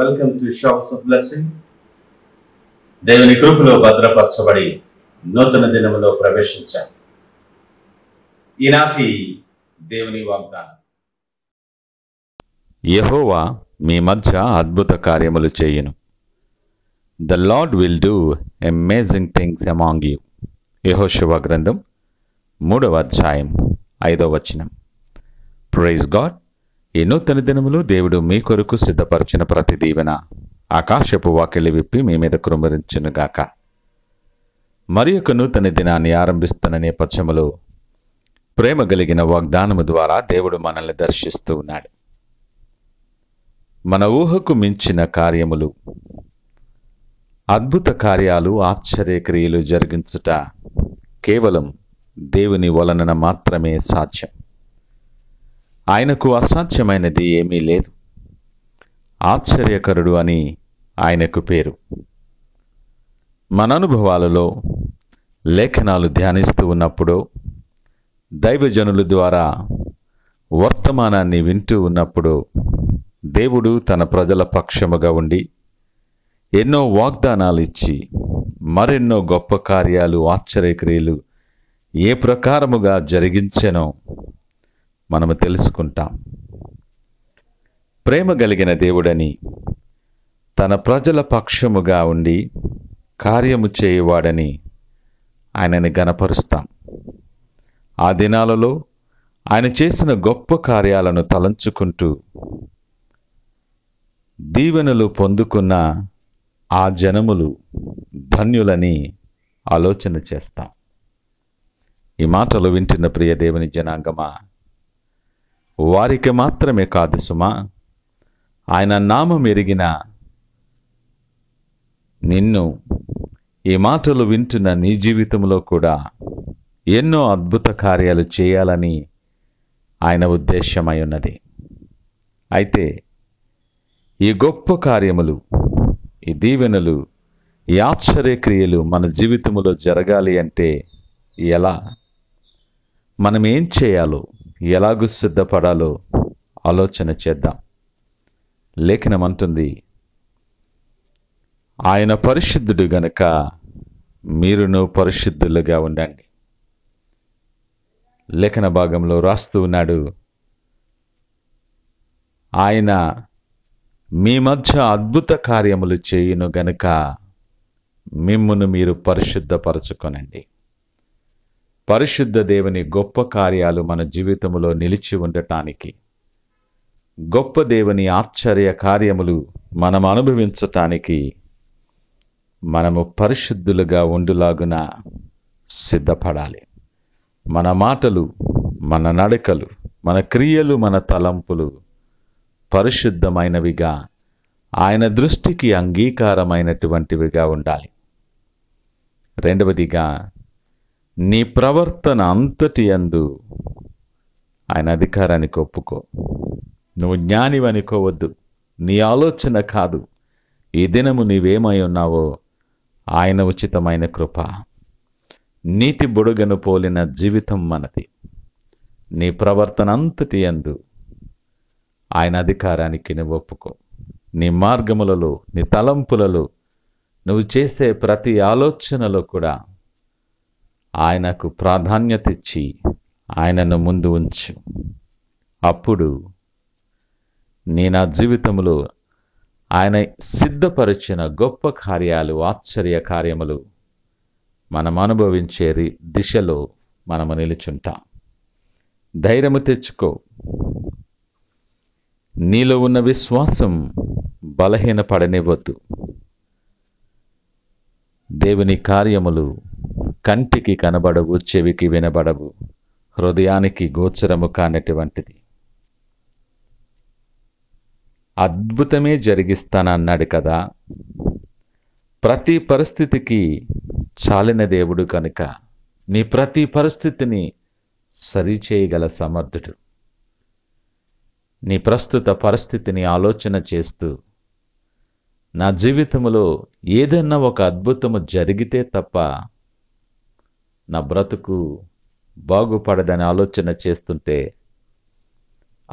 welcome to showers of blessing దేవుని కృపలో భద్రపరచబడి నూతన దినములో ప్రవేశించాం ఈనాటి దేవుని వాగ్దానం యహోవా మీ మధ్య అద్భుత కార్యములు చేయను the Lord will do amazing things among you యహో శివ గ్రంథం మూడవ అధ్యాయం ఐదవ వచనం ప్రైజ్ గాడ్ ఈ తన దినములు దేవుడు మీ కొరకు సిద్ధపరచిన ప్రతి దీవెన ఆకాశపు వాకిలి విప్పి మీ మీద కృమరించునుగాక మరి ఒక నూతన దినాన్ని ఆరంభిస్తున్న నేపథ్యములో ప్రేమ కలిగిన వాగ్దానము ద్వారా దేవుడు మనల్ని దర్శిస్తూ ఉన్నాడు మన ఊహకు మించిన కార్యములు అద్భుత కార్యాలు ఆశ్చర్యక్రియలు జరిగించుట కేవలం దేవుని వలన మాత్రమే సాధ్యం ఆయనకు అసాధ్యమైనది ఏమీ లేదు ఆశ్చర్యకరుడు అని ఆయనకు పేరు మన అనుభవాలలో లేఖనాలు ధ్యానిస్తూ ఉన్నప్పుడు దైవజనుల ద్వారా వర్తమానాన్ని వింటూ ఉన్నప్పుడు దేవుడు తన ప్రజల పక్షముగా ఉండి ఎన్నో వాగ్దానాలు ఇచ్చి మరెన్నో గొప్ప కార్యాలు ఆశ్చర్యక్రియలు ఏ ప్రకారముగా జరిగించెనో మనము తెలుసుకుంటాం ప్రేమ కలిగిన దేవుడని తన ప్రజల పక్షముగా ఉండి కార్యము చేయువాడని ఆయనని గనపరుస్తాం ఆ దినాలలో ఆయన చేసిన గొప్ప కార్యాలను తలంచుకుంటూ దీవెనలు పొందుకున్న ఆ జనములు ధన్యులని ఆలోచన చేస్తాం ఈ మాటలు వింటున్న ప్రియ దేవుని జనాంగమా వారికి మాత్రమే కాదు సుమా ఆయన నామం ఎరిగిన నిన్ను ఈ మాటలు వింటున్న నీ జీవితంలో కూడా ఎన్నో అద్భుత కార్యాలు చేయాలని ఆయన ఉద్దేశమై ఉన్నది అయితే ఈ గొప్ప కార్యములు ఈ దీవెనలు ఈ ఆశ్చర్యక్రియలు మన జీవితంలో జరగాలి అంటే ఎలా మనం ఏం చేయాలో ఎలాగూ సిద్ధపడాలో ఆలోచన చేద్దాం లేఖనం అంటుంది ఆయన పరిశుద్ధుడు గనుక మీరును పరిశుద్ధులుగా ఉండండి లేఖన భాగంలో రాస్తూ ఉన్నాడు ఆయన మీ మధ్య అద్భుత కార్యములు చేయును గనుక మిమ్మును మీరు పరిశుద్ధపరచుకొనండి పరిశుద్ధ దేవుని గొప్ప కార్యాలు మన జీవితంలో నిలిచి ఉండటానికి గొప్ప దేవుని ఆశ్చర్య కార్యములు మనం అనుభవించటానికి మనము పరిశుద్ధులుగా ఉండులాగున సిద్ధపడాలి మన మాటలు మన నడకలు మన క్రియలు మన తలంపులు పరిశుద్ధమైనవిగా ఆయన దృష్టికి అంగీకారమైనటువంటివిగా ఉండాలి రెండవదిగా నీ ప్రవర్తన అంతటి అందు ఆయన అధికారానికి ఒప్పుకో నువ్వు జ్ఞానివనుకోవద్దు నీ ఆలోచన కాదు ఈ దినము నీవేమై ఉన్నావో ఆయన ఉచితమైన కృప నీటి బుడుగను పోలిన జీవితం మనది నీ ప్రవర్తన అంతటి అందు ఆయన అధికారానికి నువ్వు ఒప్పుకో నీ మార్గములలో నీ తలంపులలో నువ్వు చేసే ప్రతి ఆలోచనలో కూడా ఆయనకు ప్రాధాన్యత ఇచ్చి ఆయనను ముందు ఉంచు అప్పుడు నీ నా జీవితంలో ఆయన సిద్ధపరిచిన గొప్ప కార్యాలు ఆశ్చర్య కార్యములు మనం అనుభవించే దిశలో మనము నిలుచుంటాం ధైర్యము తెచ్చుకో నీలో ఉన్న విశ్వాసం బలహీనపడనివ్వద్దు దేవుని కార్యములు కంటికి కనబడవు చెవికి వినబడవు హృదయానికి గోచరము కానటువంటిది అద్భుతమే జరిగిస్తానన్నాడు కదా ప్రతి పరిస్థితికి చాలిన దేవుడు కనుక నీ ప్రతి పరిస్థితిని సరిచేయగల సమర్థుడు నీ ప్రస్తుత పరిస్థితిని ఆలోచన చేస్తూ నా జీవితంలో ఏదన్నా ఒక అద్భుతము జరిగితే తప్ప నా బ్రతుకు బాగుపడదని ఆలోచన చేస్తుంటే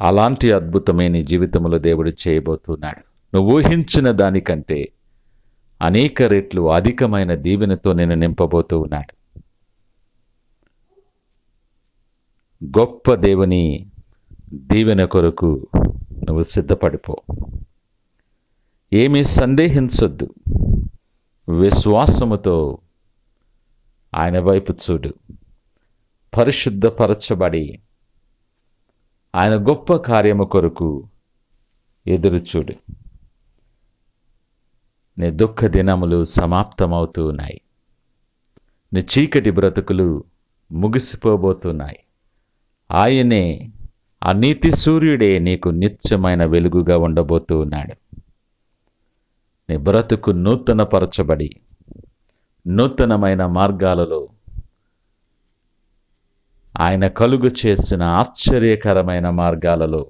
అలాంటి అద్భుతమైన జీవితంలో దేవుడు చేయబోతున్నాడు నువ్వు ఊహించిన దానికంటే అనేక రెట్లు అధికమైన దీవెనతో నేను నింపబోతూ ఉన్నాడు గొప్ప దేవుని దీవెన కొరకు నువ్వు సిద్ధపడిపో ఏమీ సందేహించొద్దు విశ్వాసముతో ఆయన వైపు చూడు పరిశుద్ధపరచబడి ఆయన గొప్ప కార్యము కొరకు ఎదురు చూడు నీ దుఃఖ దినములు సమాప్తమవుతూ ఉన్నాయి నీ చీకటి బ్రతుకులు ముగిసిపోబోతున్నాయి ఆయనే ఆ నీతి సూర్యుడే నీకు నిత్యమైన వెలుగుగా ఉండబోతూ ఉన్నాడు నీ బ్రతుకు నూతనపరచబడి నూతనమైన మార్గాలలో ఆయన కలుగు చేసిన ఆశ్చర్యకరమైన మార్గాలలో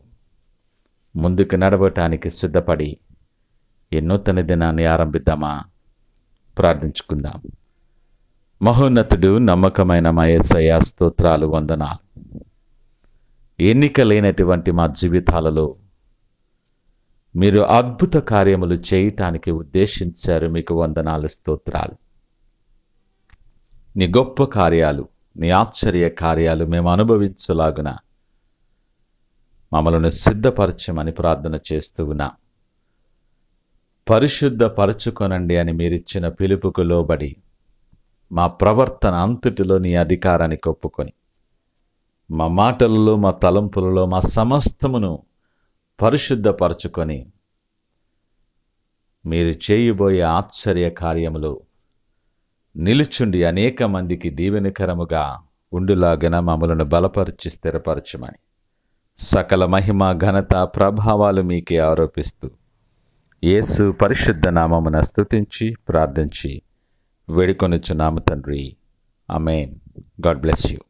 ముందుకు నడవటానికి సిద్ధపడి ఈ నూతన దినాన్ని ఆరంభిద్దామా ప్రార్థించుకుందాం మహోన్నతుడు నమ్మకమైన మా ఏసయ స్తోత్రాలు వందనాలు ఎన్నిక లేనటువంటి మా జీవితాలలో మీరు అద్భుత కార్యములు చేయటానికి ఉద్దేశించారు మీకు వందనాలు స్తోత్రాలు నీ గొప్ప కార్యాలు నీ ఆశ్చర్య కార్యాలు మేము అనుభవించలాగున మమ్మలను సిద్ధపరచమని ప్రార్థన చేస్తూ ఉన్నా పరిశుద్ధపరచుకొనండి అని మీరిచ్చిన పిలుపుకు లోబడి మా ప్రవర్తన అంతటిలో నీ అధికారాన్ని ఒప్పుకొని మా మాటలలో మా తలంపులలో మా సమస్తమును పరిశుద్ధపరచుకొని మీరు చేయబోయే ఆశ్చర్య కార్యములు నిలుచుండి అనేక మందికి దీవెనకరముగా ఉండులాగిన మమ్మలను బలపరిచి స్థిరపరచమని సకల మహిమ ఘనత ప్రభావాలు మీకే ఆరోపిస్తూ యేసు పరిశుద్ధ నామమున స్థుతించి ప్రార్థించి నామ తండ్రి అమేన్ గాడ్ బ్లెస్ యూ